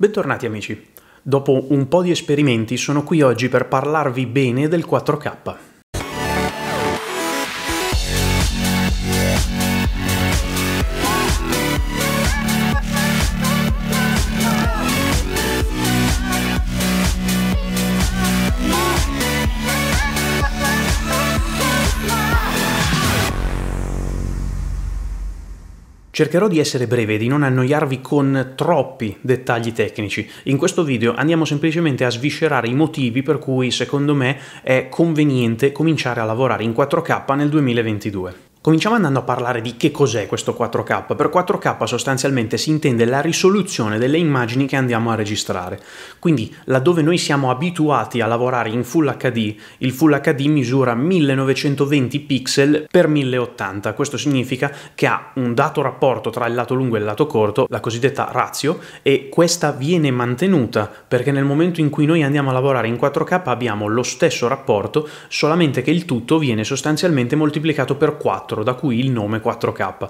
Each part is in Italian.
Bentornati amici. Dopo un po' di esperimenti sono qui oggi per parlarvi bene del 4K. Cercherò di essere breve e di non annoiarvi con troppi dettagli tecnici. In questo video andiamo semplicemente a sviscerare i motivi per cui secondo me è conveniente cominciare a lavorare in 4K nel 2022. Cominciamo andando a parlare di che cos'è questo 4K. Per 4K sostanzialmente si intende la risoluzione delle immagini che andiamo a registrare. Quindi laddove noi siamo abituati a lavorare in Full HD, il Full HD misura 1920 pixel per 1080. Questo significa che ha un dato rapporto tra il lato lungo e il lato corto, la cosiddetta ratio, e questa viene mantenuta perché nel momento in cui noi andiamo a lavorare in 4K abbiamo lo stesso rapporto, solamente che il tutto viene sostanzialmente moltiplicato per 4 da cui il nome 4K.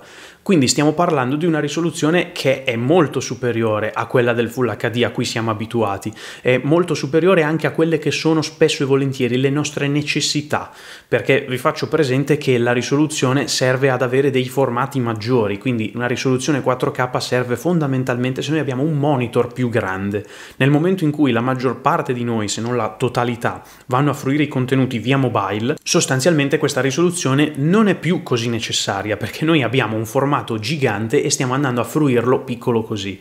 Quindi stiamo parlando di una risoluzione che è molto superiore a quella del Full HD a cui siamo abituati, è molto superiore anche a quelle che sono spesso e volentieri le nostre necessità, perché vi faccio presente che la risoluzione serve ad avere dei formati maggiori, quindi una risoluzione 4K serve fondamentalmente se noi abbiamo un monitor più grande. Nel momento in cui la maggior parte di noi, se non la totalità, vanno a fruire i contenuti via mobile, sostanzialmente questa risoluzione non è più così necessaria, perché noi abbiamo un formato formato gigante e stiamo andando a fruirlo piccolo così.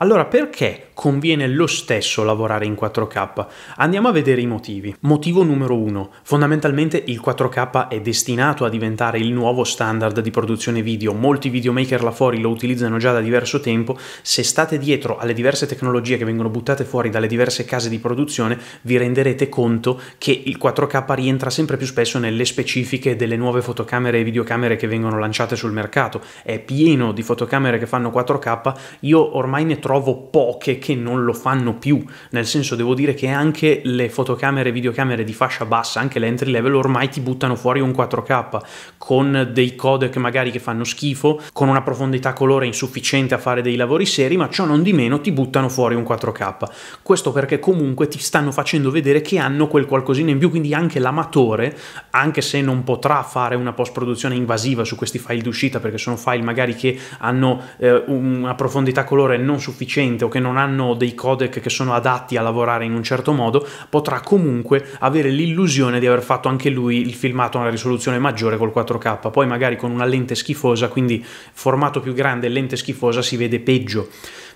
Allora perché conviene lo stesso lavorare in 4K? Andiamo a vedere i motivi. Motivo numero uno. Fondamentalmente il 4K è destinato a diventare il nuovo standard di produzione video. Molti videomaker là fuori lo utilizzano già da diverso tempo. Se state dietro alle diverse tecnologie che vengono buttate fuori dalle diverse case di produzione, vi renderete conto che il 4K rientra sempre più spesso nelle specifiche delle nuove fotocamere e videocamere che vengono lanciate sul mercato. È pieno di fotocamere che fanno 4K. Io ormai ne trovo trovo poche che non lo fanno più, nel senso devo dire che anche le fotocamere e videocamere di fascia bassa, anche le entry level, ormai ti buttano fuori un 4K con dei codec magari che fanno schifo, con una profondità colore insufficiente a fare dei lavori seri, ma ciò non di meno ti buttano fuori un 4K. Questo perché comunque ti stanno facendo vedere che hanno quel qualcosina in più, quindi anche l'amatore, anche se non potrà fare una post-produzione invasiva su questi file d'uscita perché sono file magari che hanno eh, una profondità colore non sufficiente, sufficiente o che non hanno dei codec che sono adatti a lavorare in un certo modo, potrà comunque avere l'illusione di aver fatto anche lui il filmato a una risoluzione maggiore col 4K, poi magari con una lente schifosa, quindi formato più grande e lente schifosa si vede peggio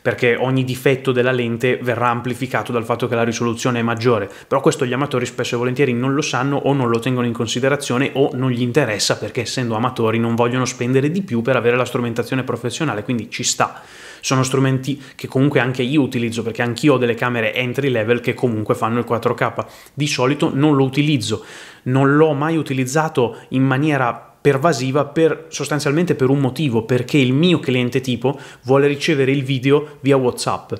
perché ogni difetto della lente verrà amplificato dal fatto che la risoluzione è maggiore, però questo gli amatori spesso e volentieri non lo sanno o non lo tengono in considerazione o non gli interessa perché essendo amatori non vogliono spendere di più per avere la strumentazione professionale, quindi ci sta. Sono strumenti che comunque anche io utilizzo perché anch'io ho delle camere entry level che comunque fanno il 4K. Di solito non lo utilizzo, non l'ho mai utilizzato in maniera pervasiva per, sostanzialmente per un motivo, perché il mio cliente tipo vuole ricevere il video via WhatsApp.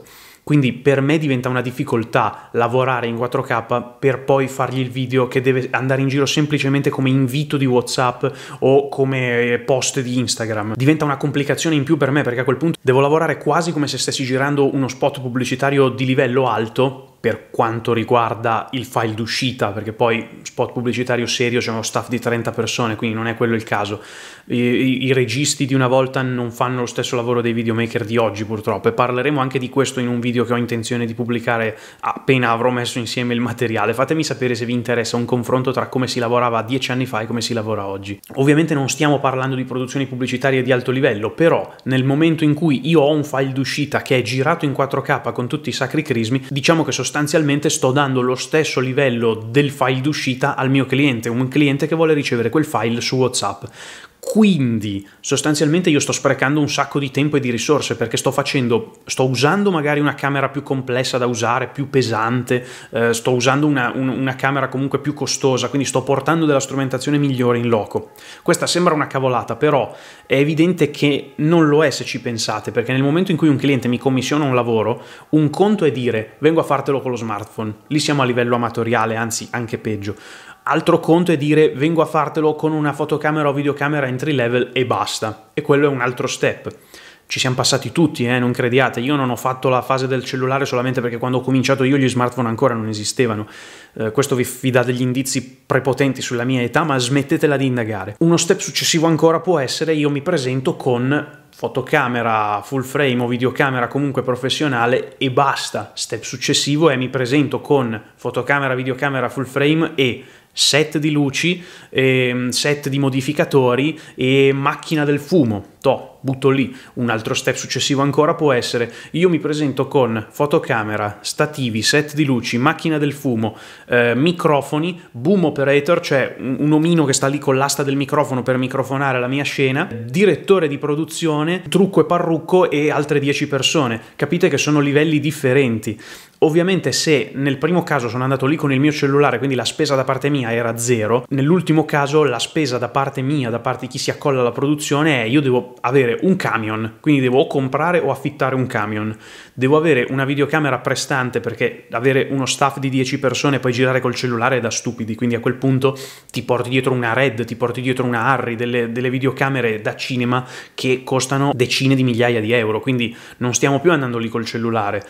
Quindi per me diventa una difficoltà lavorare in 4K per poi fargli il video che deve andare in giro semplicemente come invito di WhatsApp o come post di Instagram. Diventa una complicazione in più per me perché a quel punto devo lavorare quasi come se stessi girando uno spot pubblicitario di livello alto per quanto riguarda il file d'uscita, perché poi spot pubblicitario serio c'è uno staff di 30 persone, quindi non è quello il caso. I, i, I, registi di una volta non fanno lo stesso lavoro dei videomaker di oggi, purtroppo, e parleremo anche di questo in un video che ho intenzione di pubblicare appena avrò messo insieme il materiale. Fatemi sapere se vi interessa un confronto tra come si lavorava dieci anni fa e come si lavora oggi. Ovviamente non stiamo parlando di produzioni pubblicitarie di alto livello, però nel momento in cui io ho un file d'uscita che è girato in 4K con tutti i sacri crismi, diciamo che sostanzialmente sostanzialmente sto dando lo stesso livello del file d'uscita al mio cliente, un cliente che vuole ricevere quel file su WhatsApp. Quindi sostanzialmente io sto sprecando un sacco di tempo e di risorse perché sto facendo, sto usando magari una camera più complessa da usare, più pesante, eh, sto usando una, un, una, camera comunque più costosa, quindi sto portando della strumentazione migliore in loco. Questa sembra una cavolata, però è evidente che non lo è se ci pensate, perché nel momento in cui un cliente mi commissiona un lavoro, un conto è dire vengo a fartelo con lo smartphone, lì siamo a livello amatoriale, anzi anche peggio. Altro conto è dire vengo a fartelo con una fotocamera o videocamera entry level e basta. E quello è un altro step. Ci siamo passati tutti, eh, non crediate. Io non ho fatto la fase del cellulare solamente perché quando ho cominciato io gli smartphone ancora non esistevano. Eh, questo vi, vi dà degli indizi prepotenti sulla mia età, ma smettetela di indagare. Uno step successivo ancora può essere io mi presento con fotocamera full frame o videocamera comunque professionale e basta. Step successivo è mi presento con fotocamera, videocamera full frame e set di luci, eh, set di modificatori e macchina del fumo, top butto lì un altro step successivo ancora può essere io mi presento con fotocamera, stativi, set di luci, macchina del fumo, eh, microfoni, boom operator, cioè un, un omino che sta lì con l'asta del microfono per microfonare la mia scena, direttore di produzione, trucco e parrucco e altre 10 persone. Capite che sono livelli differenti. Ovviamente se nel primo caso sono andato lì con il mio cellulare, quindi la spesa da parte mia era zero, nell'ultimo caso la spesa da parte mia, da parte di chi si accolla alla produzione è io devo avere un camion, quindi devo o comprare o affittare un camion, devo avere una videocamera prestante perché avere uno staff di 10 persone e poi girare col cellulare è da stupidi, quindi a quel punto ti porti dietro una Red, ti porti dietro una Harry, delle, delle videocamere da cinema che costano decine di migliaia di euro, quindi non stiamo più andando lì col cellulare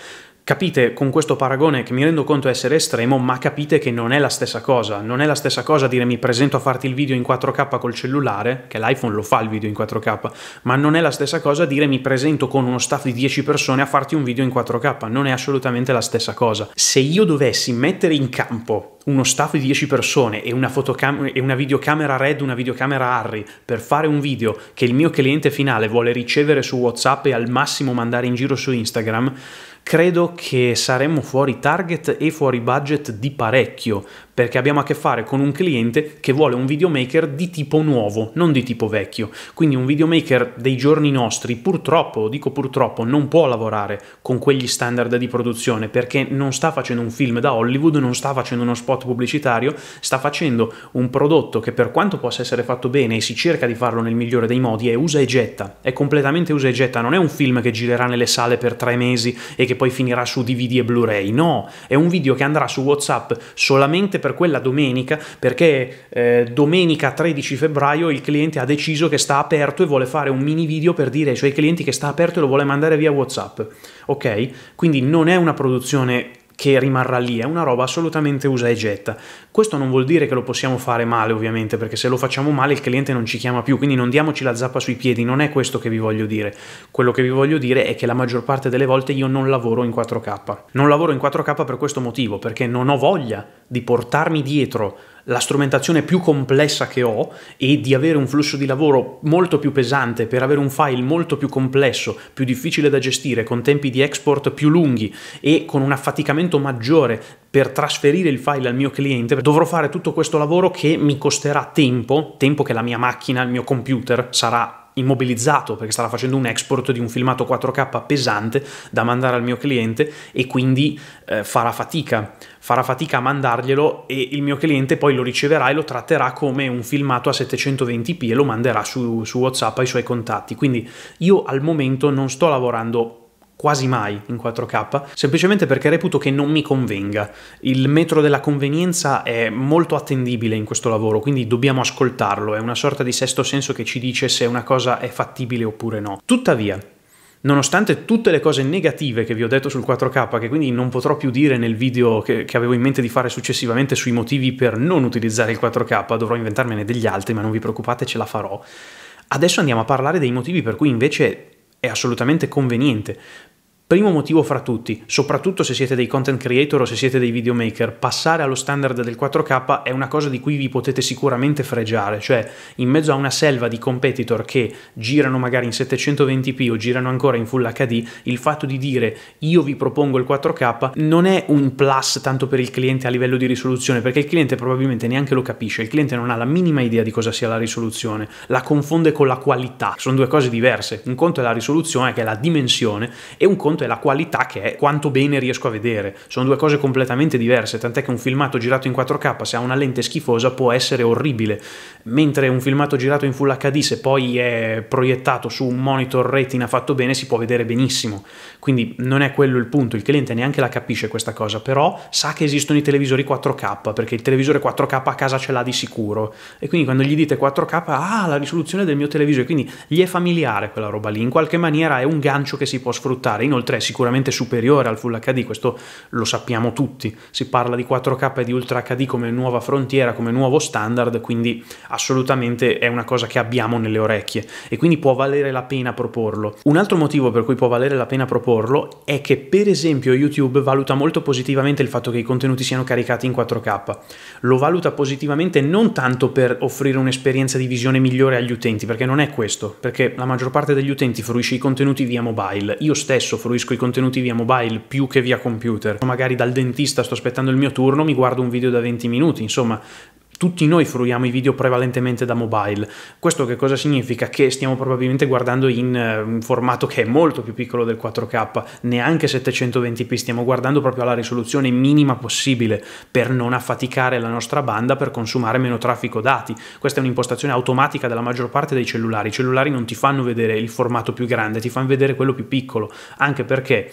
Capite con questo paragone che mi rendo conto essere estremo, ma capite che non è la stessa cosa. Non è la stessa cosa dire mi presento a farti il video in 4K col cellulare, che l'iPhone lo fa il video in 4K, ma non è la stessa cosa dire mi presento con uno staff di 10 persone a farti un video in 4K. Non è assolutamente la stessa cosa. Se io dovessi mettere in campo uno staff di 10 persone e una, fotocam- e una videocamera Red, una videocamera Harry per fare un video che il mio cliente finale vuole ricevere su WhatsApp e al massimo mandare in giro su Instagram, credo che saremmo fuori target e fuori budget di parecchio perché abbiamo a che fare con un cliente che vuole un videomaker di tipo nuovo, non di tipo vecchio. Quindi un videomaker dei giorni nostri purtroppo, dico purtroppo, non può lavorare con quegli standard di produzione perché non sta facendo un film da Hollywood, non sta facendo uno spot pubblicitario, sta facendo un prodotto che per quanto possa essere fatto bene e si cerca di farlo nel migliore dei modi è usa e getta, è completamente usa e getta, non è un film che girerà nelle sale per tre mesi e che poi finirà su DVD e Blu-ray, no, è un video che andrà su WhatsApp solamente per quella domenica perché eh, domenica 13 febbraio il cliente ha deciso che sta aperto e vuole fare un mini video per dire ai suoi clienti che sta aperto e lo vuole mandare via WhatsApp. Ok? Quindi non è una produzione che rimarrà lì, è una roba assolutamente usa e getta. Questo non vuol dire che lo possiamo fare male, ovviamente, perché se lo facciamo male il cliente non ci chiama più, quindi non diamoci la zappa sui piedi, non è questo che vi voglio dire. Quello che vi voglio dire è che la maggior parte delle volte io non lavoro in 4K. Non lavoro in 4K per questo motivo, perché non ho voglia di portarmi dietro la strumentazione più complessa che ho e di avere un flusso di lavoro molto più pesante per avere un file molto più complesso, più difficile da gestire, con tempi di export più lunghi e con un affaticamento maggiore per trasferire il file al mio cliente, dovrò fare tutto questo lavoro che mi costerà tempo, tempo che la mia macchina, il mio computer sarà immobilizzato perché stava facendo un export di un filmato 4K pesante da mandare al mio cliente e quindi eh, farà fatica, farà fatica a mandarglielo e il mio cliente poi lo riceverà e lo tratterà come un filmato a 720p e lo manderà su, su WhatsApp ai suoi contatti. Quindi io al momento non sto lavorando quasi mai in 4K, semplicemente perché reputo che non mi convenga. Il metro della convenienza è molto attendibile in questo lavoro, quindi dobbiamo ascoltarlo, è una sorta di sesto senso che ci dice se una cosa è fattibile oppure no. Tuttavia, Nonostante tutte le cose negative che vi ho detto sul 4K, che quindi non potrò più dire nel video che, che, avevo in mente di fare successivamente sui motivi per non utilizzare il 4K, dovrò inventarmene degli altri, ma non vi preoccupate, ce la farò. Adesso andiamo a parlare dei motivi per cui invece è assolutamente conveniente Primo motivo fra tutti, soprattutto se siete dei content creator o se siete dei videomaker, passare allo standard del 4K è una cosa di cui vi potete sicuramente fregiare, cioè in mezzo a una selva di competitor che girano magari in 720p o girano ancora in Full HD, il fatto di dire io vi propongo il 4K non è un plus tanto per il cliente a livello di risoluzione, perché il cliente probabilmente neanche lo capisce, il cliente non ha la minima idea di cosa sia la risoluzione, la confonde con la qualità, sono due cose diverse, un conto è la risoluzione che è la dimensione e un conto conto è la qualità che è quanto bene riesco a vedere. Sono due cose completamente diverse, tant'è che un filmato girato in 4K se ha una lente schifosa può essere orribile, mentre un filmato girato in Full HD se poi è proiettato su un monitor retina fatto bene si può vedere benissimo. Quindi non è quello il punto, il cliente neanche la capisce questa cosa, però sa che esistono i televisori 4K perché il televisore 4K a casa ce l'ha di sicuro e quindi quando gli dite 4K, ah, la risoluzione del mio televisore, quindi gli è familiare quella roba lì, in qualche maniera è un gancio che si può sfruttare. Inoltre 3, sicuramente superiore al Full HD, questo lo sappiamo tutti. Si parla di 4K e di Ultra HD come nuova frontiera, come nuovo standard, quindi assolutamente è una cosa che abbiamo nelle orecchie e quindi può valere la pena proporlo. Un altro motivo per cui può valere la pena proporlo è che per esempio YouTube valuta molto positivamente il fatto che i contenuti siano caricati in 4K. Lo valuta positivamente non tanto per offrire un'esperienza di visione migliore agli utenti, perché non è questo, perché la maggior parte degli utenti fruisce i contenuti via mobile. Io stesso fruisco fruisco i contenuti via mobile più che via computer. Magari dal dentista sto aspettando il mio turno, mi guardo un video da 20 minuti, insomma tutti noi fruiamo i video prevalentemente da mobile. Questo che cosa significa? Che stiamo probabilmente guardando in eh, un formato che è molto più piccolo del 4K, neanche 720p, stiamo guardando proprio alla risoluzione minima possibile per non affaticare la nostra banda, per consumare meno traffico dati. Questa è un'impostazione automatica della maggior parte dei cellulari. I cellulari non ti fanno vedere il formato più grande, ti fanno vedere quello più piccolo, anche perché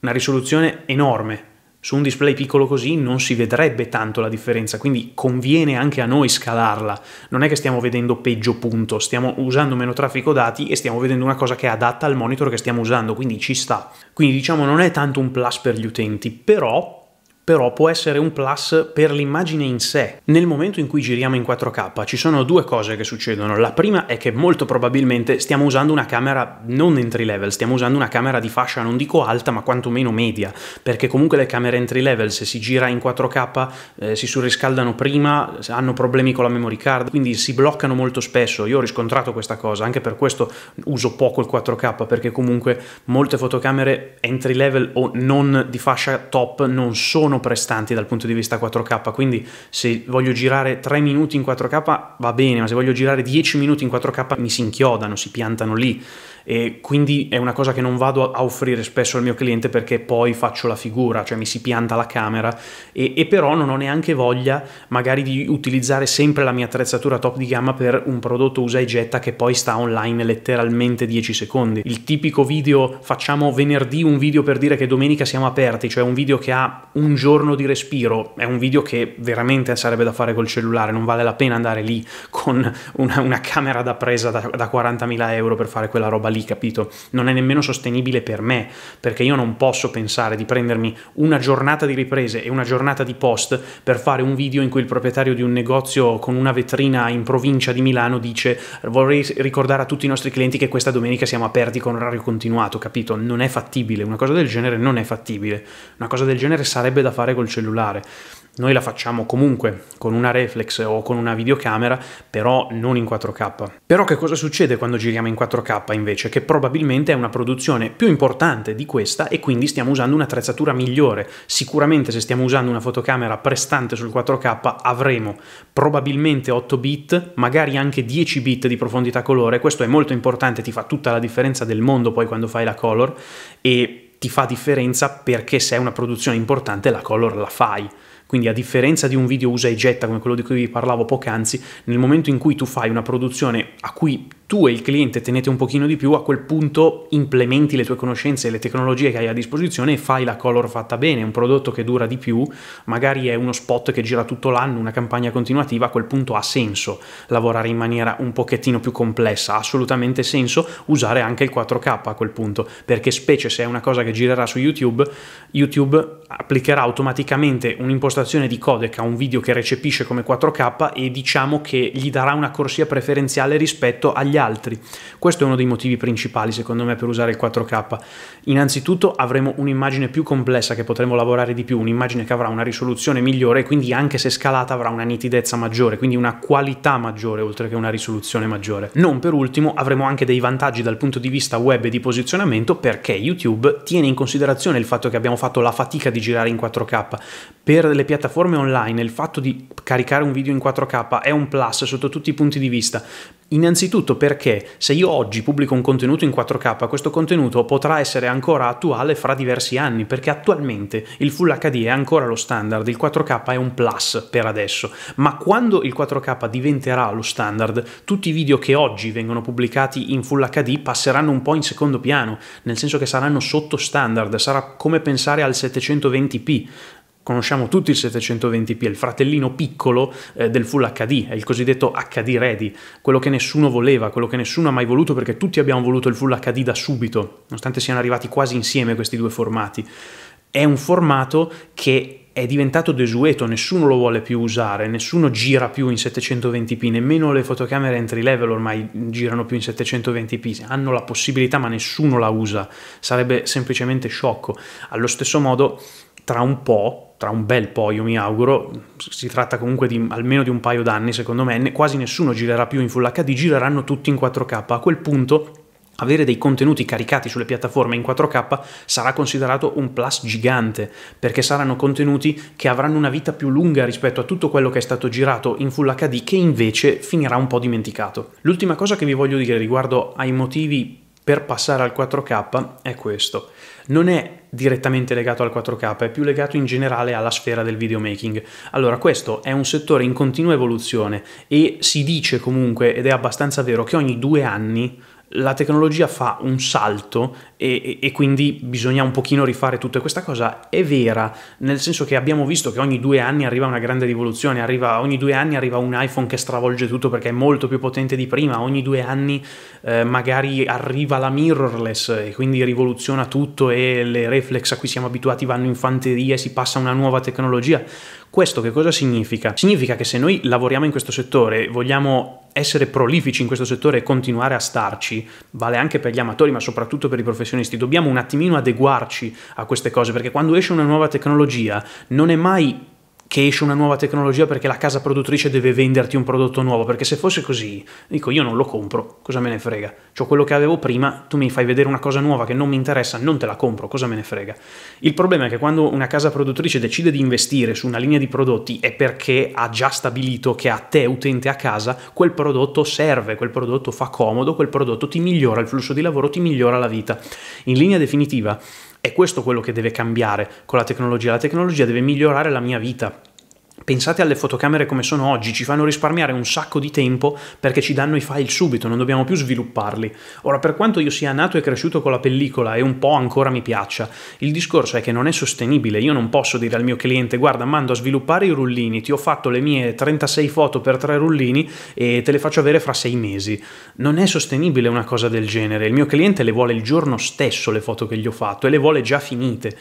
una risoluzione enorme su un display piccolo così non si vedrebbe tanto la differenza, quindi conviene anche a noi scalarla. Non è che stiamo vedendo peggio punto, stiamo usando meno traffico dati e stiamo vedendo una cosa che è adatta al monitor che stiamo usando, quindi ci sta. Quindi diciamo non è tanto un plus per gli utenti, però però può essere un plus per l'immagine in sé. Nel momento in cui giriamo in 4K ci sono due cose che succedono. La prima è che molto probabilmente stiamo usando una camera non entry level, stiamo usando una camera di fascia non dico alta ma quantomeno media, perché comunque le camere entry level se si gira in 4K eh, si surriscaldano prima, hanno problemi con la memory card, quindi si bloccano molto spesso. Io ho riscontrato questa cosa, anche per questo uso poco il 4K perché comunque molte fotocamere entry level o non di fascia top non sono sono prestanti dal punto di vista 4K, quindi se voglio girare 3 minuti in 4K va bene, ma se voglio girare 10 minuti in 4K mi si inchiodano, si piantano lì e quindi è una cosa che non vado a offrire spesso al mio cliente perché poi faccio la figura, cioè mi si pianta la camera e, e però non ho neanche voglia magari di utilizzare sempre la mia attrezzatura top di gamma per un prodotto usa e getta che poi sta online letteralmente 10 secondi. Il tipico video facciamo venerdì un video per dire che domenica siamo aperti, cioè un video che ha un giorno di respiro, è un video che veramente sarebbe da fare col cellulare, non vale la pena andare lì con una, una camera da presa da, da 40.000 euro per fare quella roba lì, capito? Non è nemmeno sostenibile per me, perché io non posso pensare di prendermi una giornata di riprese e una giornata di post per fare un video in cui il proprietario di un negozio con una vetrina in provincia di Milano dice vorrei ricordare a tutti i nostri clienti che questa domenica siamo aperti con orario continuato, capito? Non è fattibile, una cosa del genere non è fattibile, una cosa del genere sarebbe da fare col cellulare. Noi la facciamo comunque con una reflex o con una videocamera, però non in 4K. Però che cosa succede quando giriamo in 4K invece? Che probabilmente è una produzione più importante di questa e quindi stiamo usando un'attrezzatura migliore. Sicuramente se stiamo usando una fotocamera prestante sul 4K avremo probabilmente 8 bit, magari anche 10 bit di profondità colore, questo è molto importante, ti fa tutta la differenza del mondo poi quando fai la color e ti fa differenza perché se è una produzione importante la color la fai. Quindi a differenza di un video usa e getta come quello di cui vi parlavo poc'anzi, nel momento in cui tu fai una produzione a cui tu e il cliente tenete un pochino di più, a quel punto implementi le tue conoscenze e le tecnologie che hai a disposizione e fai la color fatta bene, un prodotto che dura di più, magari è uno spot che gira tutto l'anno, una campagna continuativa, a quel punto ha senso lavorare in maniera un pochettino più complessa, ha assolutamente senso usare anche il 4K a quel punto, perché specie se è una cosa che girerà su YouTube, YouTube applicherà automaticamente un'impostazione di codec a un video che recepisce come 4K e diciamo che gli darà una corsia preferenziale rispetto agli altri altri. Questo è uno dei motivi principali secondo me per usare il 4K. Innanzitutto avremo un'immagine più complessa che potremo lavorare di più, un'immagine che avrà una risoluzione migliore e quindi anche se scalata avrà una nitidezza maggiore, quindi una qualità maggiore oltre che una risoluzione maggiore. Non per ultimo avremo anche dei vantaggi dal punto di vista web e di posizionamento perché YouTube tiene in considerazione il fatto che abbiamo fatto la fatica di girare in 4K. Per le piattaforme online il fatto di caricare un video in 4K è un plus sotto tutti i punti di vista Innanzitutto perché se io oggi pubblico un contenuto in 4K, questo contenuto potrà essere ancora attuale fra diversi anni, perché attualmente il Full HD è ancora lo standard, il 4K è un plus per adesso, ma quando il 4K diventerà lo standard, tutti i video che oggi vengono pubblicati in Full HD passeranno un po' in secondo piano, nel senso che saranno sotto standard, sarà come pensare al 720p. Conosciamo tutti il 720p, il fratellino piccolo eh, del Full HD, è il cosiddetto HD Ready, quello che nessuno voleva, quello che nessuno ha mai voluto perché tutti abbiamo voluto il Full HD da subito, nonostante siano arrivati quasi insieme questi due formati. È un formato che è diventato desueto, nessuno lo vuole più usare, nessuno gira più in 720p, nemmeno le fotocamere entry level ormai girano più in 720p, hanno la possibilità ma nessuno la usa, sarebbe semplicemente sciocco. Allo stesso modo, tra un po' tra un bel po', io mi auguro, si tratta comunque di almeno di un paio d'anni secondo me, quasi nessuno girerà più in Full HD, gireranno tutti in 4K. A quel punto avere dei contenuti caricati sulle piattaforme in 4K sarà considerato un plus gigante, perché saranno contenuti che avranno una vita più lunga rispetto a tutto quello che è stato girato in Full HD, che invece finirà un po' dimenticato. L'ultima cosa che vi voglio dire riguardo ai motivi per passare al 4K è questo. Non è direttamente legato al 4K, è più legato in generale alla sfera del videomaking. Allora, questo è un settore in continua evoluzione e si dice comunque, ed è abbastanza vero, che ogni due anni la tecnologia fa un salto e, e, quindi bisogna un pochino rifare tutto e questa cosa è vera, nel senso che abbiamo visto che ogni due anni arriva una grande rivoluzione, arriva, ogni due anni arriva un iPhone che stravolge tutto perché è molto più potente di prima, ogni due anni eh, magari arriva la mirrorless e quindi rivoluziona tutto e le reflex a cui siamo abituati vanno in fanteria e si passa a una nuova tecnologia. Questo che cosa significa? Significa che se noi lavoriamo in questo settore, vogliamo essere prolifici in questo settore e continuare a starci, vale anche per gli amatori, ma soprattutto per i professionisti, dobbiamo un attimino adeguarci a queste cose, perché quando esce una nuova tecnologia non è mai che esce una nuova tecnologia perché la casa produttrice deve venderti un prodotto nuovo, perché se fosse così, dico io non lo compro, cosa me ne frega? Cioè quello che avevo prima, tu mi fai vedere una cosa nuova che non mi interessa, non te la compro, cosa me ne frega? Il problema è che quando una casa produttrice decide di investire su una linea di prodotti è perché ha già stabilito che a te utente a casa quel prodotto serve, quel prodotto fa comodo, quel prodotto ti migliora il flusso di lavoro, ti migliora la vita. In linea definitiva è questo quello che deve cambiare con la tecnologia. La tecnologia deve migliorare la mia vita. Pensate alle fotocamere come sono oggi, ci fanno risparmiare un sacco di tempo perché ci danno i file subito, non dobbiamo più svilupparli. Ora, per quanto io sia nato e cresciuto con la pellicola e un po' ancora mi piaccia, il discorso è che non è sostenibile. Io non posso dire al mio cliente: guarda, mando a sviluppare i rullini, ti ho fatto le mie 36 foto per 3 rullini e te le faccio avere fra 6 mesi. Non è sostenibile una cosa del genere. Il mio cliente le vuole il giorno stesso le foto che gli ho fatto e le vuole già finite.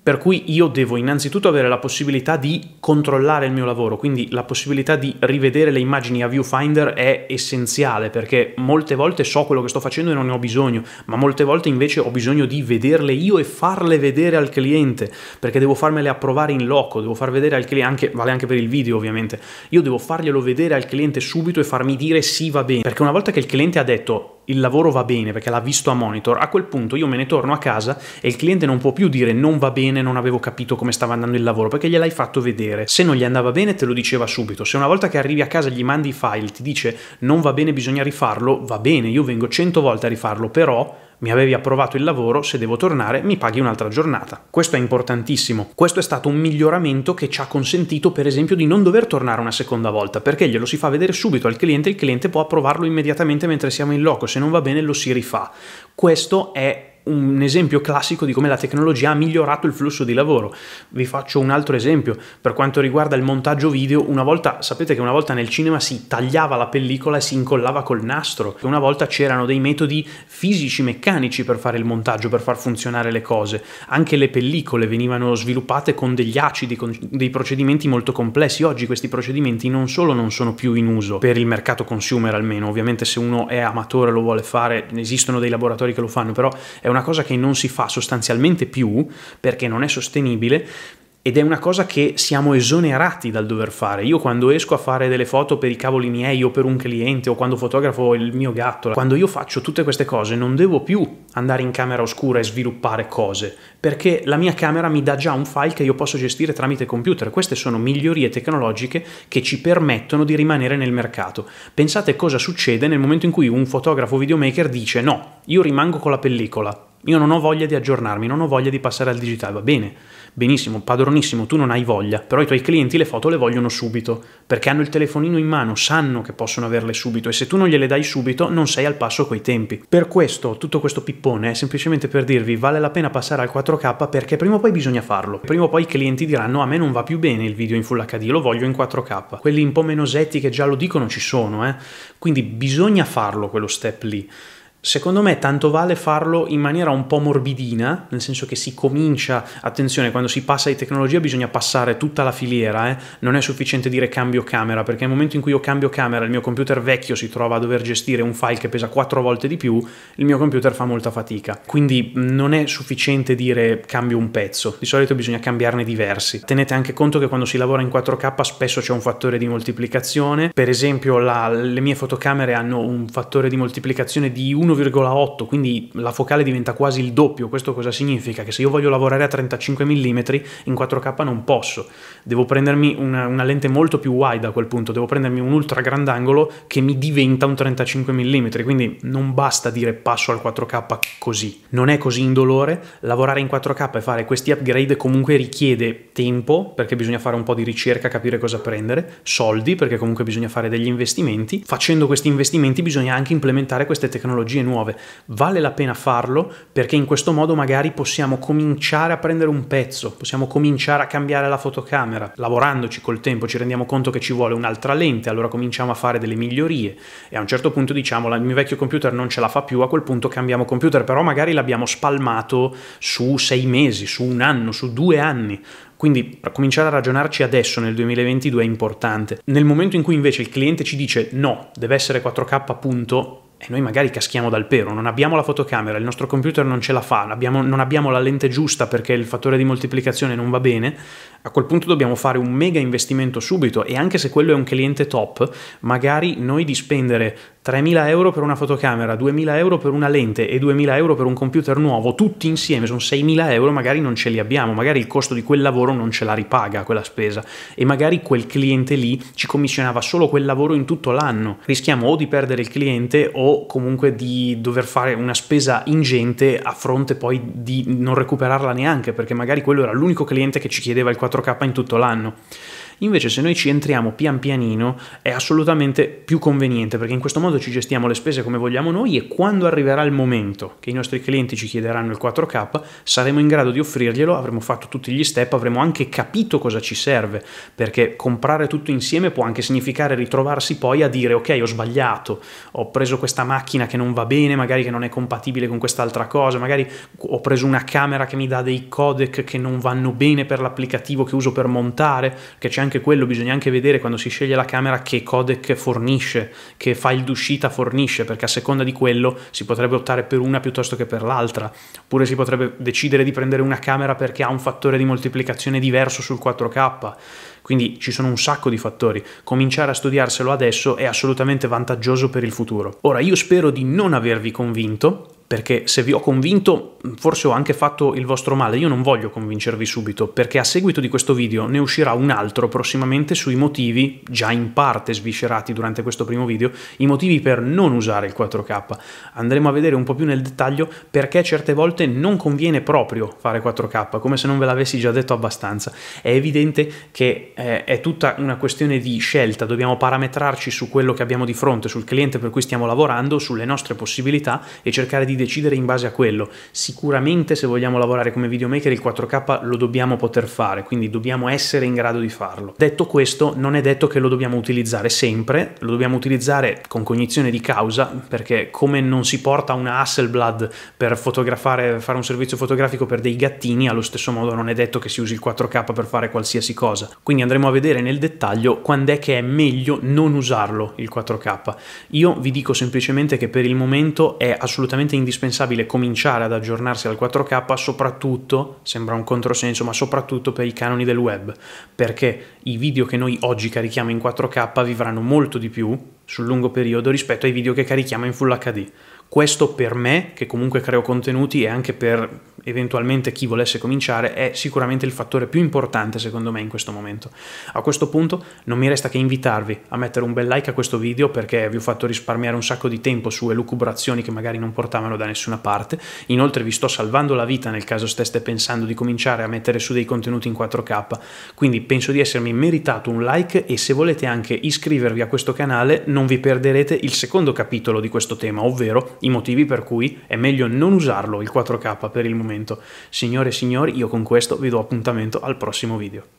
Per cui io devo innanzitutto avere la possibilità di controllare il mio lavoro, quindi la possibilità di rivedere le immagini a viewfinder è essenziale perché molte volte so quello che sto facendo e non ne ho bisogno, ma molte volte invece ho bisogno di vederle io e farle vedere al cliente perché devo farmele approvare in loco, devo far vedere al cliente, anche, vale anche per il video ovviamente, io devo farglielo vedere al cliente subito e farmi dire sì va bene, perché una volta che il cliente ha detto il lavoro va bene perché l'ha visto a monitor, a quel punto io me ne torno a casa e il cliente non può più dire non va bene, non avevo capito come stava andando il lavoro perché gliel'hai fatto vedere. Se non gli andava bene te lo diceva subito. Se una volta che arrivi a casa gli mandi i file, ti dice non va bene, bisogna rifarlo, va bene, io vengo 100 volte a rifarlo, però mi avevi approvato il lavoro, se devo tornare mi paghi un'altra giornata. Questo è importantissimo. Questo è stato un miglioramento che ci ha consentito per esempio di non dover tornare una seconda volta, perché glielo si fa vedere subito al cliente, il cliente può approvarlo immediatamente mentre siamo in loco, se non va bene lo si rifà. Questo è un esempio classico di come la tecnologia ha migliorato il flusso di lavoro. Vi faccio un altro esempio per quanto riguarda il montaggio video. Una volta, sapete che una volta nel cinema si tagliava la pellicola e si incollava col nastro, una volta c'erano dei metodi fisici, meccanici per fare il montaggio, per far funzionare le cose. Anche le pellicole venivano sviluppate con degli acidi, con dei procedimenti molto complessi. Oggi questi procedimenti non solo non sono più in uso per il mercato consumer almeno, ovviamente se uno è amatore lo vuole fare, esistono dei laboratori che lo fanno, però è una una cosa che non si fa sostanzialmente più perché non è sostenibile, ed è una cosa che siamo esonerati dal dover fare. Io quando esco a fare delle foto per i cavoli miei o per un cliente o quando fotografo il mio gatto, quando io faccio tutte queste cose non devo più andare in camera oscura e sviluppare cose, perché la mia camera mi dà già un file che io posso gestire tramite computer. Queste sono migliorie tecnologiche che ci permettono di rimanere nel mercato. Pensate cosa succede nel momento in cui un fotografo videomaker dice "No, io rimango con la pellicola, io non ho voglia di aggiornarmi, non ho voglia di passare al digitale, va bene, benissimo, padronissimo, tu non hai voglia, però i tuoi clienti le foto le vogliono subito, perché hanno il telefonino in mano, sanno che possono averle subito e se tu non gliele dai subito non sei al passo coi tempi. Per questo, tutto questo pippone è semplicemente per dirvi vale la pena passare al 4K perché prima o poi bisogna farlo, prima o poi i clienti diranno a me non va più bene il video in Full HD, lo voglio in 4K. Quelli un po' meno menosetti che già lo dicono ci sono, eh? quindi bisogna farlo quello step lì. Secondo me tanto vale farlo in maniera un po' morbidina, nel senso che si comincia, attenzione, quando si passa di tecnologia bisogna passare tutta la filiera, eh? non è sufficiente dire cambio camera, perché nel momento in cui io cambio camera il mio computer vecchio si trova a dover gestire un file che pesa quattro volte di più, il mio computer fa molta fatica. Quindi non è sufficiente dire cambio un pezzo, di solito bisogna cambiarne diversi. Tenete anche conto che quando si lavora in 4K spesso c'è un fattore di moltiplicazione, per esempio la, le mie fotocamere hanno un fattore di moltiplicazione di 1 1,8, quindi la focale diventa quasi il doppio. Questo cosa significa? Che se io voglio lavorare a 35 mm in 4K non posso. Devo prendermi una, una lente molto più wide a quel punto, devo prendermi un ultra grandangolo che mi diventa un 35 mm, quindi non basta dire passo al 4K così. Non è così indolore, lavorare in 4K e fare questi upgrade comunque richiede tempo, perché bisogna fare un po' di ricerca, capire cosa prendere, soldi, perché comunque bisogna fare degli investimenti. Facendo questi investimenti bisogna anche implementare queste tecnologie tecnologie nuove. Vale la pena farlo perché in questo modo magari possiamo cominciare a prendere un pezzo, possiamo cominciare a cambiare la fotocamera. Lavorandoci col tempo ci rendiamo conto che ci vuole un'altra lente, allora cominciamo a fare delle migliorie e a un certo punto diciamo il mio vecchio computer non ce la fa più, a quel punto cambiamo computer, però magari l'abbiamo spalmato su sei mesi, su un anno, su due anni. Quindi cominciare a ragionarci adesso nel 2022 è importante. Nel momento in cui invece il cliente ci dice no, deve essere 4K punto, e noi magari caschiamo dal pero, non abbiamo la fotocamera, il nostro computer non ce la fa, abbiamo, non abbiamo la lente giusta perché il fattore di moltiplicazione non va bene, a quel punto dobbiamo fare un mega investimento subito e anche se quello è un cliente top, magari noi di spendere 3.000 euro per una fotocamera, 2.000 euro per una lente e 2.000 euro per un computer nuovo, tutti insieme sono 6.000 euro, magari non ce li abbiamo, magari il costo di quel lavoro non ce la ripaga quella spesa e magari quel cliente lì ci commissionava solo quel lavoro in tutto l'anno. Rischiamo o di perdere il cliente o comunque di dover fare una spesa ingente a fronte poi di non recuperarla neanche perché magari quello era l'unico cliente che ci chiedeva il 4K in tutto l'anno. Invece se noi ci entriamo pian pianino è assolutamente più conveniente perché in questo modo ci gestiamo le spese come vogliamo noi e quando arriverà il momento che i nostri clienti ci chiederanno il 4K saremo in grado di offrirglielo, avremo fatto tutti gli step, avremo anche capito cosa ci serve perché comprare tutto insieme può anche significare ritrovarsi poi a dire ok ho sbagliato, ho preso questa macchina che non va bene, magari che non è compatibile con quest'altra cosa, magari ho preso una camera che mi dà dei codec che non vanno bene per l'applicativo che uso per montare, che c'è anche anche quello, bisogna anche vedere quando si sceglie la camera che codec fornisce, che file d'uscita fornisce, perché a seconda di quello si potrebbe optare per una piuttosto che per l'altra, oppure si potrebbe decidere di prendere una camera perché ha un fattore di moltiplicazione diverso sul 4K. Quindi ci sono un sacco di fattori. Cominciare a studiarselo adesso è assolutamente vantaggioso per il futuro. Ora, io spero di non avervi convinto, perché se vi ho convinto forse ho anche fatto il vostro male, io non voglio convincervi subito, perché a seguito di questo video ne uscirà un altro prossimamente sui motivi, già in parte sviscerati durante questo primo video, i motivi per non usare il 4K. Andremo a vedere un po' più nel dettaglio perché certe volte non conviene proprio fare 4K, come se non ve l'avessi già detto abbastanza. È evidente che eh, è tutta una questione di scelta, dobbiamo parametrarci su quello che abbiamo di fronte, sul cliente per cui stiamo lavorando, sulle nostre possibilità e cercare di decidere in base a quello. Sicuramente se vogliamo lavorare come videomaker il 4K lo dobbiamo poter fare, quindi dobbiamo essere in grado di farlo. Detto questo, non è detto che lo dobbiamo utilizzare sempre, lo dobbiamo utilizzare con cognizione di causa, perché come non si porta una Hasselblad per fotografare, fare un servizio fotografico per dei gattini, allo stesso modo non è detto che si usi il 4K per fare qualsiasi cosa. Quindi andremo a vedere nel dettaglio quando è che è meglio non usarlo il 4K. Io vi dico semplicemente che per il momento è assolutamente indifferente indispensabile cominciare ad aggiornarsi al 4K soprattutto, sembra un controsenso, ma soprattutto per i canoni del web, perché i video che noi oggi carichiamo in 4K vivranno molto di più sul lungo periodo rispetto ai video che carichiamo in Full HD. Questo per me, che comunque creo contenuti e anche per eventualmente chi volesse cominciare, è sicuramente il fattore più importante secondo me in questo momento. A questo punto non mi resta che invitarvi a mettere un bel like a questo video perché vi ho fatto risparmiare un sacco di tempo su elucubrazioni che magari non portavano da nessuna parte. Inoltre vi sto salvando la vita nel caso steste pensando di cominciare a mettere su dei contenuti in 4K, quindi penso di essermi meritato un like e se volete anche iscrivervi a questo canale non vi perderete il secondo capitolo di questo tema, ovvero i motivi per cui è meglio non usarlo il 4K per il momento. Signore e signori, io con questo vi do appuntamento al prossimo video.